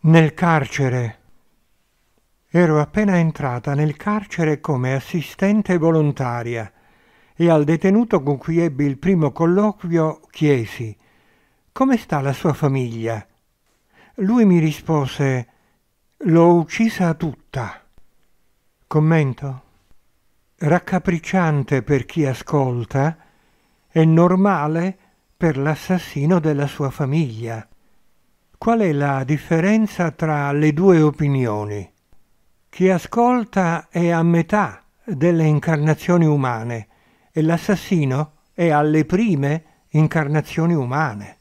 Nel carcere. Ero appena entrata nel carcere come assistente volontaria e al detenuto con cui ebbi il primo colloquio chiesi come sta la sua famiglia. Lui mi rispose l'ho uccisa tutta. Commento. Raccapricciante per chi ascolta e normale per l'assassino della sua famiglia. Qual è la differenza tra le due opinioni? Chi ascolta è a metà delle incarnazioni umane e l'assassino è alle prime incarnazioni umane.